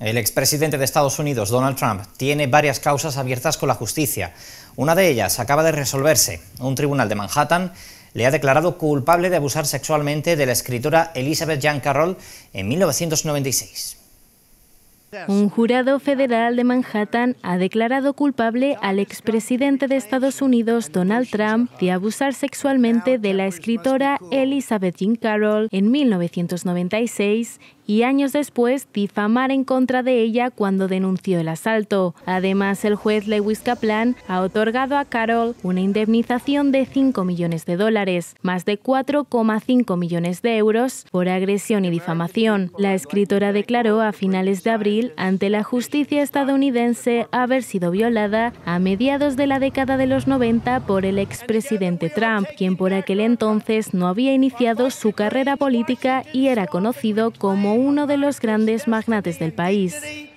El expresidente de Estados Unidos, Donald Trump, tiene varias causas abiertas con la justicia. Una de ellas acaba de resolverse. Un tribunal de Manhattan le ha declarado culpable de abusar sexualmente de la escritora Elizabeth Jean Carroll en 1996. Un jurado federal de Manhattan ha declarado culpable al expresidente de Estados Unidos, Donald Trump, de abusar sexualmente de la escritora Elizabeth Jean Carroll en 1996 y años después difamar en contra de ella cuando denunció el asalto. Además, el juez Lewis Kaplan ha otorgado a Carol una indemnización de 5 millones de dólares, más de 4,5 millones de euros por agresión y difamación. La escritora declaró a finales de abril ante la justicia estadounidense haber sido violada a mediados de la década de los 90 por el expresidente Trump, quien por aquel entonces no había iniciado su carrera política y era conocido como uno de los grandes magnates del país.